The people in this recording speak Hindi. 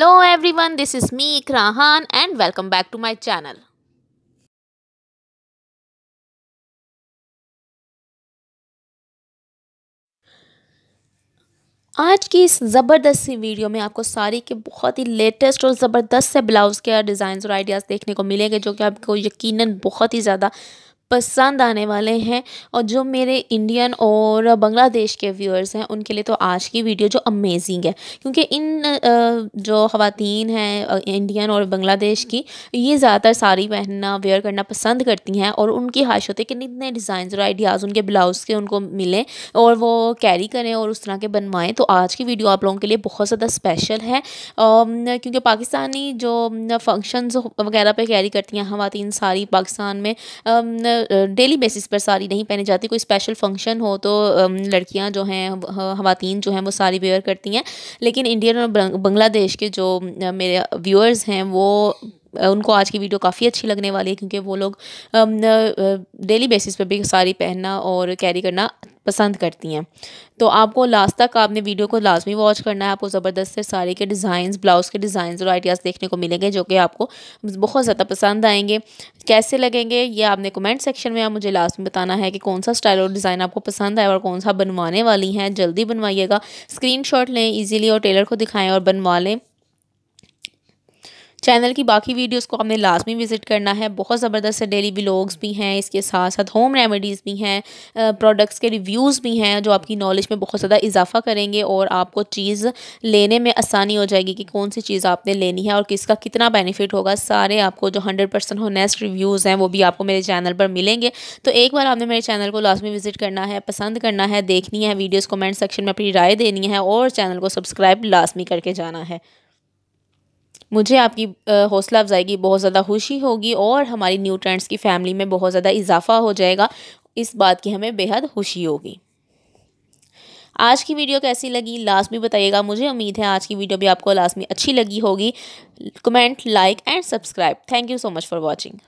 hello everyone this is me इकराहान and welcome back to my channel आज की इस ज़बरदस्त सी वीडियो में आपको साड़ी के बहुत ही लेटेस्ट और ज़बरदस्त से ब्लाउज़ के डिज़ाइन और आइडियाज़ देखने को मिलेंगे जो कि आपको यकीनन बहुत ही ज़्यादा पसंद आने वाले हैं और जो मेरे इंडियन और बांग्लादेश के व्यूअर्स हैं उनके लिए तो आज की वीडियो जो अमेजिंग है क्योंकि इन जो ख़वातीन हैं इंडियन और बांग्लादेश की ये ज़्यादातर साड़ी पहनना वेयर करना पसंद करती हैं और उनकी ख्वाहिश होती है कि इतने डिज़ाइन और आइडियाज़ उनके ब्लाउज़ के उनको मिलें और वो कैरी करें और उस तरह के बनवाएँ तो आज की वीडियो आप लोगों के लिए बहुत ज़्यादा स्पेशल है क्योंकि पाकिस्तानी जो फंक्शन वगैरह पर कैरी करती हैं खातन सारी पाकिस्तान में डेली बेसिस पर साड़ी नहीं पहनी जाती कोई स्पेशल फंक्शन हो तो लड़कियां जो हैं खातन जो हैं वो साड़ी वेयर करती हैं लेकिन इंडियन और बंग्लादेश के जो मेरे व्यूअर्स हैं वो उनको आज की वीडियो काफ़ी अच्छी लगने वाली है क्योंकि वो लोग डेली बेसिस पर भी साड़ी पहनना और कैरी करना पसंद करती हैं तो आपको लास्ट तक आपने वीडियो को लाजमी वॉच करना है आपको ज़बरदस्त से सारे के डिज़ाइंस ब्लाउज़ के डिज़ाइंस और आइडियाज़ देखने को मिलेंगे जो कि आपको बहुत ज़्यादा पसंद आएंगे कैसे लगेंगे ये आपने कमेंट सेक्शन में आप मुझे लास्ट में बताना है कि कौन सा स्टाइल और डिज़ाइन आपको पसंद आया और कौन सा बनवाने वाली हैं जल्दी बनवाइएगा स्क्रीन लें ईजिली और टेलर को दिखाएँ और बनवा लें चैनल की बाकी वीडियोस को आपने लाजमी विज़िट करना है बहुत ज़बरदस्त डेली ब्लॉग्स भी हैं इसके साथ साथ होम रेमेडीज़ भी हैं प्रोडक्ट्स के रिव्यूज़ भी हैं जो आपकी नॉलेज में बहुत ज़्यादा इजाफा करेंगे और आपको चीज़ लेने में आसानी हो जाएगी कि कौन सी चीज़ आपने लेनी है और किसका कितना बेनिफिट होगा सारे आपको जो हंड्रेड परसेंट होनेस्ट रिव्यूज़ हैं वो भी आपको मेरे चैनल पर मिलेंगे तो एक बार आपने मेरे चैनल को लाजमी विज़िट करना है पसंद करना है देखनी है वीडियोज़ कमेंट सेक्शन में अपनी राय देनी है और चैनल को सब्सक्राइब लाजमी करके जाना है मुझे आपकी हौसला अफजाई की बहुत ज़्यादा खुशी होगी और हमारी न्यू ट्रेंड्स की फैमिली में बहुत ज़्यादा इजाफा हो जाएगा इस बात की हमें बेहद खुशी होगी आज की वीडियो कैसी लगी लास्ट भी बताइएगा मुझे उम्मीद है आज की वीडियो भी आपको लास्ट में अच्छी लगी होगी comment like and subscribe thank you so much for watching